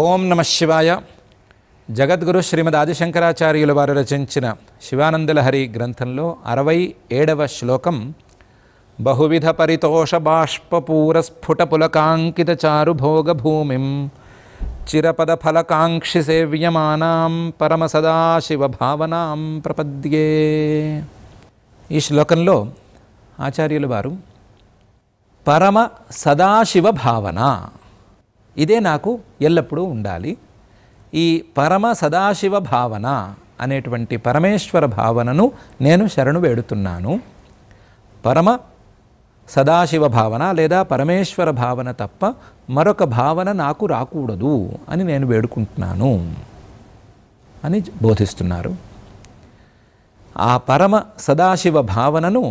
ఓం నమ శివాయ జగద్గురు శ్రీమద్ ఆదిశంకరాచార్యుల వారు రచించిన శివానందలహరి గ్రంథంలో అరవై ఏడవ శ్లోకం బహువిధ పరితోష బాష్పూరస్ఫుట పులకాంకిత చారుభోగ చిరపద ఫలకాంక్షి సేవ్యమానాం పరమ సదాశివ భావనాం ప్రపద్యే ఈ శ్లోకంలో ఆచార్యుల వారు పరమ సదాశివ భావన ఇదే నాకు ఎల్లప్పుడూ ఉండాలి ఈ పరమ సదాశివ భావన అనేటువంటి పరమేశ్వర భావనను నేను శరణు వేడుతున్నాను పరమ సదాశివ భావన లేదా పరమేశ్వర భావన తప్ప మరొక భావన నాకు రాకూడదు అని నేను వేడుకుంటున్నాను అని బోధిస్తున్నారు ఆ పరమ సదాశివ భావనను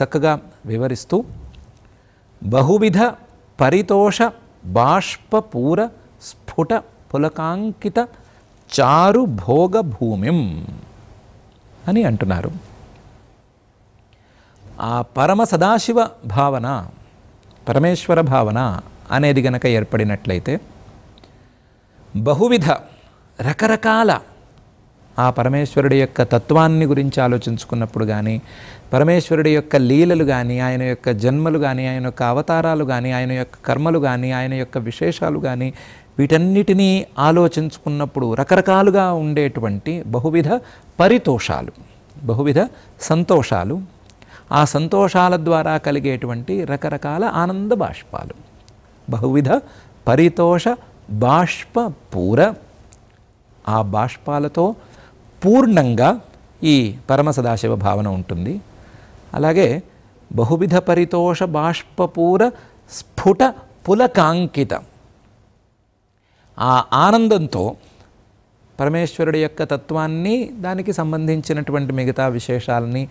చక్కగా వివరిస్తూ బహువిధ పరితోష బాష్పపూర స్ఫుట పులకాంకిత చారు భోగ భూమిం అని అంటున్నారు ఆ పరమ సదాశివ భావన పరమేశ్వర భావన అనేది గనక ఏర్పడినట్లయితే బహువిధ రకరకాల ఆ పరమేశ్వరుడి యొక్క తత్వాన్ని గురించి ఆలోచించుకున్నప్పుడు కానీ పరమేశ్వరుడి యొక్క లీలలు కానీ ఆయన యొక్క జన్మలు కానీ ఆయన యొక్క అవతారాలు కానీ ఆయన యొక్క కర్మలు కానీ ఆయన యొక్క విశేషాలు కానీ వీటన్నిటినీ ఆలోచించుకున్నప్పుడు రకరకాలుగా ఉండేటువంటి బహువిధ పరితోషాలు బహువిధ సంతోషాలు ఆ సంతోషాల ద్వారా కలిగేటువంటి రకరకాల ఆనంద బాష్పాలు బహువిధ పరితోష బాష్ప పూర ఆ బాష్పాలతో పూర్ణంగా ఈ పరమ సదాశివ భావన ఉంటుంది అలాగే బహువిధ పరితోష బాష్పపూర స్ఫుట పులకాంకిత ఆ ఆనందంతో పరమేశ్వరుడి యొక్క తత్వాన్ని దానికి సంబంధించినటువంటి మిగతా విశేషాలని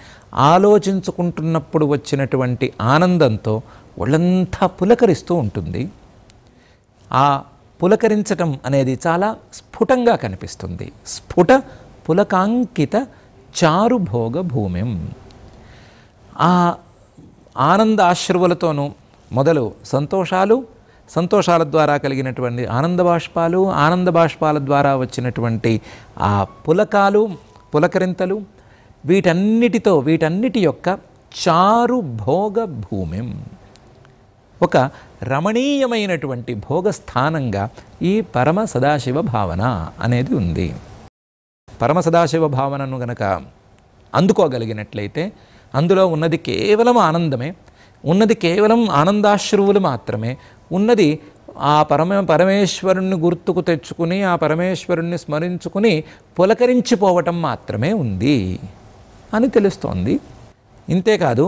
ఆలోచించుకుంటున్నప్పుడు వచ్చినటువంటి ఆనందంతో ఒళ్ళంతా పులకరిస్తూ ఉంటుంది ఆ పులకరించటం అనేది చాలా స్ఫుటంగా కనిపిస్తుంది స్ఫుట పులకాంకిత చారుభోగ భూమిం ఆ ఆనంద ఆశ్రువులతోనూ మొదలు సంతోషాలు సంతోషాల ద్వారా కలిగినటువంటి ఆనంద బాష్పాలు ఆనంద బాష్పాల ద్వారా వచ్చినటువంటి ఆ పులకాలు పులకరింతలు వీటన్నిటితో వీటన్నిటి యొక్క చారు భోగ భూమి ఒక రమణీయమైనటువంటి భోగస్థానంగా ఈ పరమ సదాశివ భావన అనేది ఉంది పరమ సదాశివ భావనను గనక అందుకోగలిగినట్లయితే అందులో ఉన్నది కేవలం ఆనందమే ఉన్నది కేవలం ఆనందాశ్రువులు మాత్రమే ఉన్నది ఆ పరమ పరమేశ్వరుణ్ణి గుర్తుకు తెచ్చుకుని ఆ పరమేశ్వరుణ్ణి స్మరించుకుని పులకరించిపోవటం మాత్రమే ఉంది అని తెలుస్తోంది ఇంతేకాదు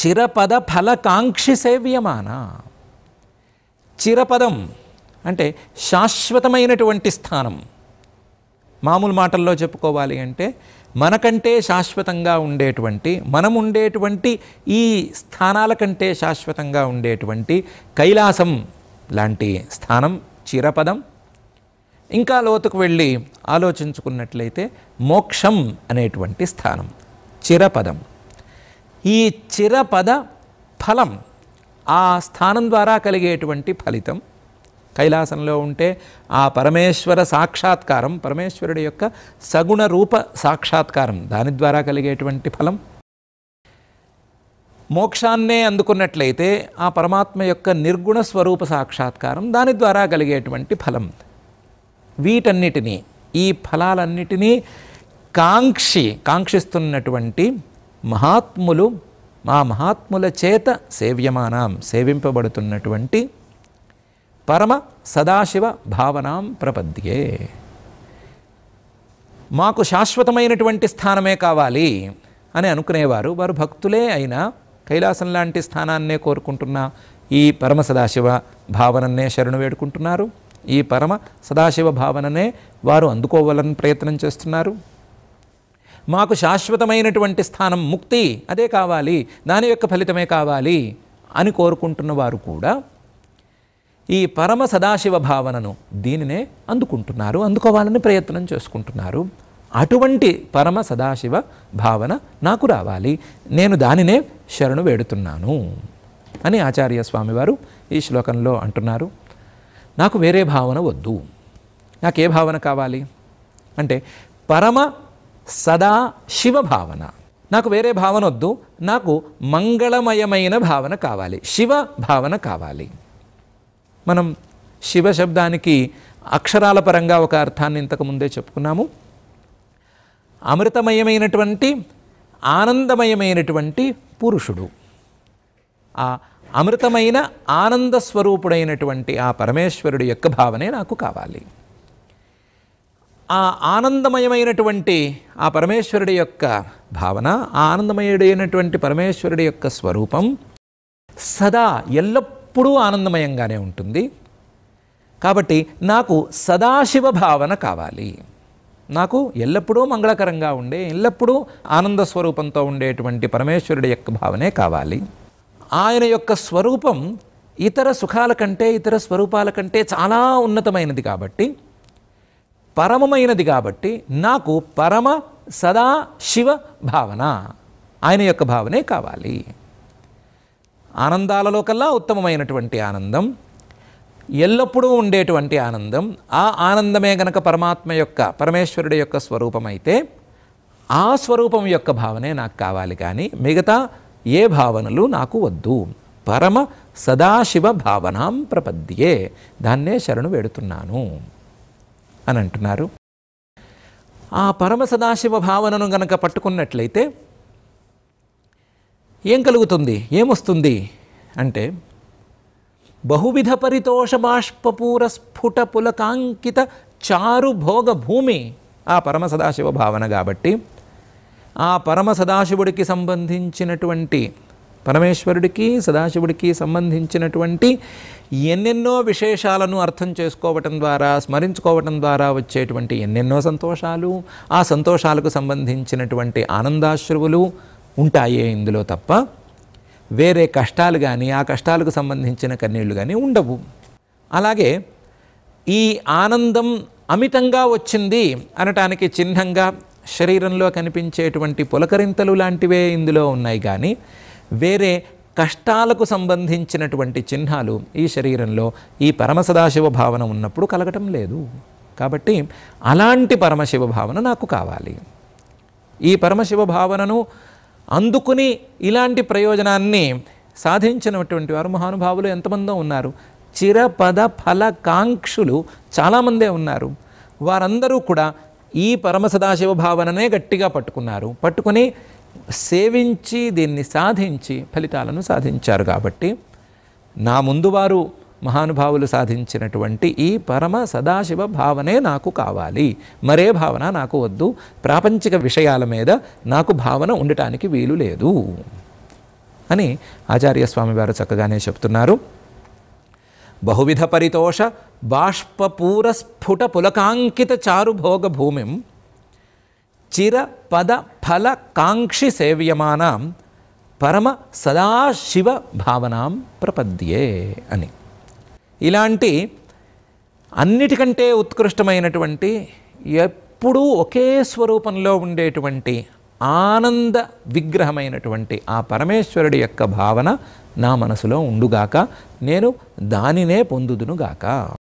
చిరపద ఫలకాంక్షి సేవ్యమాన చిరపదం అంటే శాశ్వతమైనటువంటి స్థానం మామూలు మాటల్లో చెప్పుకోవాలి అంటే మనకంటే శాశ్వతంగా ఉండేటువంటి మనం ఉండేటువంటి ఈ స్థానాల కంటే శాశ్వతంగా ఉండేటువంటి కైలాసం లాంటి స్థానం చిరపదం ఇంకా లోతుకు వెళ్ళి ఆలోచించుకున్నట్లయితే మోక్షం అనేటువంటి స్థానం చిరపదం ఈ చిరపద ఫలం ఆ స్థానం ద్వారా కలిగేటువంటి ఫలితం కైలాసంలో ఉంటే ఆ పరమేశ్వర సాక్షాత్కారం పరమేశ్వరుడి యొక్క సగుణ రూప సాక్షాత్కారం దాని ద్వారా కలిగేటువంటి ఫలం మోక్షాన్నే అందుకున్నట్లయితే ఆ పరమాత్మ యొక్క నిర్గుణ స్వరూప సాక్షాత్కారం దాని ద్వారా కలిగేటువంటి ఫలం వీటన్నిటినీ ఈ ఫలాలన్నిటినీ కాంక్షి కాంక్షిస్తున్నటువంటి మహాత్ములు మా మహాత్ముల చేత సేవ్యమానం సేవింపబడుతున్నటువంటి పరమ సదాశివ భావనాం ప్రపద్యే మాకు శాశ్వతమైనటువంటి స్థానమే కావాలి అని అనుకునేవారు వారు భక్తులే అయినా కైలాసం లాంటి స్థానాన్నే కోరుకుంటున్న ఈ పరమ సదాశివ భావననే శరణు వేడుకుంటున్నారు ఈ పరమ సదాశివ భావననే వారు అందుకోవాలని ప్రయత్నం చేస్తున్నారు మాకు శాశ్వతమైనటువంటి స్థానం ముక్తి అదే కావాలి దాని యొక్క ఫలితమే కావాలి అని కోరుకుంటున్న వారు కూడా ఈ పరమ సదాశివ భావనను దీనినే అందుకుంటున్నారు అందుకోవాలని ప్రయత్నం చేసుకుంటున్నారు అటువంటి పరమ సదాశివ భావన నాకు రావాలి నేను దానినే శరణు వేడుతున్నాను అని ఆచార్య స్వామివారు ఈ శ్లోకంలో అంటున్నారు నాకు వేరే భావన వద్దు నాకే భావన కావాలి అంటే పరమ సదా శివ భావన నాకు వేరే భావన వద్దు నాకు మంగళమయమైన భావన కావాలి శివ భావన కావాలి మనం శివ శబ్దానికి అక్షరాల పరంగా ఒక అర్థాన్ని ఇంతకుముందే చెప్పుకున్నాము అమృతమయమైనటువంటి ఆనందమయమైనటువంటి పురుషుడు ఆ అమృతమైన ఆనంద స్వరూపుడైనటువంటి ఆ పరమేశ్వరుడు యొక్క భావనే నాకు కావాలి ఆ ఆనందమయమైనటువంటి ఆ పరమేశ్వరుడి యొక్క భావన ఆ ఆనందమయుడైనటువంటి పరమేశ్వరుడి యొక్క స్వరూపం సదా ఎల్లప్పుడూ ఎప్పుడూ ఆనందమయంగానే ఉంటుంది కాబట్టి నాకు సదాశివ భావన కావాలి నాకు ఎల్లప్పుడూ మంగళకరంగా ఉండే ఎల్లప్పుడూ ఆనంద స్వరూపంతో ఉండేటువంటి పరమేశ్వరుడి యొక్క భావనే కావాలి ఆయన యొక్క స్వరూపం ఇతర సుఖాల కంటే ఇతర స్వరూపాల కంటే చాలా ఉన్నతమైనది కాబట్టి పరమమైనది కాబట్టి నాకు పరమ సదా శివ భావన ఆయన యొక్క భావనే కావాలి ఆనందాలలో కల్లా ఉత్తమమైనటువంటి ఆనందం ఎల్లప్పుడూ ఉండేటువంటి ఆనందం ఆ ఆనందమే గనక పరమాత్మ యొక్క పరమేశ్వరుడి యొక్క స్వరూపమైతే ఆ స్వరూపం యొక్క భావనే నాకు కావాలి కానీ మిగతా ఏ భావనలు నాకు వద్దు పరమ సదాశివ భావనాం ప్రపద్యే దాన్నే శరణు వేడుతున్నాను అని అంటున్నారు ఆ పరమ సదాశివ భావనను గనక పట్టుకున్నట్లయితే ఏం కలుగుతుంది ఏమొస్తుంది అంటే బహువిధ పరితోషబాష్పూర స్ఫుట పులకాంకిత చారు భోగ భూమి ఆ పరమ సదాశివ భావన కాబట్టి ఆ పరమ సదాశివుడికి సంబంధించినటువంటి పరమేశ్వరుడికి సదాశివుడికి సంబంధించినటువంటి ఎన్నెన్నో విశేషాలను అర్థం చేసుకోవటం ద్వారా స్మరించుకోవటం ద్వారా వచ్చేటువంటి ఎన్నెన్నో సంతోషాలు ఆ సంతోషాలకు సంబంధించినటువంటి ఆనందాశ్రువులు ఉంటాయే ఇందులో తప్ప వేరే కష్టాలు కానీ ఆ కష్టాలకు సంబంధించిన కన్నీళ్లు కానీ ఉండవు అలాగే ఈ ఆనందం అమితంగా వచ్చింది అనటానికి చిహ్నంగా శరీరంలో కనిపించేటువంటి పులకరింతలు లాంటివే ఇందులో ఉన్నాయి కానీ వేరే కష్టాలకు సంబంధించినటువంటి చిహ్నాలు ఈ శరీరంలో ఈ పరమసదాశివ భావన ఉన్నప్పుడు కలగటం లేదు కాబట్టి అలాంటి పరమశివ భావన నాకు కావాలి ఈ పరమశివ భావనను అందుకుని ఇలాంటి ప్రయోజనాన్ని సాధించినటువంటి వారు మహానుభావులు ఎంతమందో ఉన్నారు చిరపద ఫలకాంక్షులు చాలామందే ఉన్నారు వారందరూ కూడా ఈ పరమసదాశివ భావననే గట్టిగా పట్టుకున్నారు పట్టుకుని సేవించి దీన్ని సాధించి ఫలితాలను సాధించారు కాబట్టి నా ముందు వారు మహానుభావులు సాధించినటువంటి ఈ పరమ సదాశివ భావనే నాకు కావాలి మరే భావన నాకు వద్దు ప్రాపంచిక విషయాల మీద నాకు భావన ఉండటానికి వీలు లేదు అని ఆచార్యస్వామి వారు చక్కగానే చెప్తున్నారు బహువిధ పరితోష బాష్పూర స్ఫుట పులకాంకిత చారుభోగ భూమిం చిర పద ఫల కాంక్షి సేవ్యమానం పరమ సదాశివ భావనాం ప్రపద్యే అని ఇలాంటి అన్నిటికంటే ఉత్కృష్టమైనటువంటి ఎప్పుడూ ఒకే స్వరూపంలో ఉండేటువంటి ఆనంద విగ్రహమైనటువంటి ఆ పరమేశ్వరుడి యొక్క భావన నా మనసులో ఉండుగాక నేను దానినే పొందుదునుగాక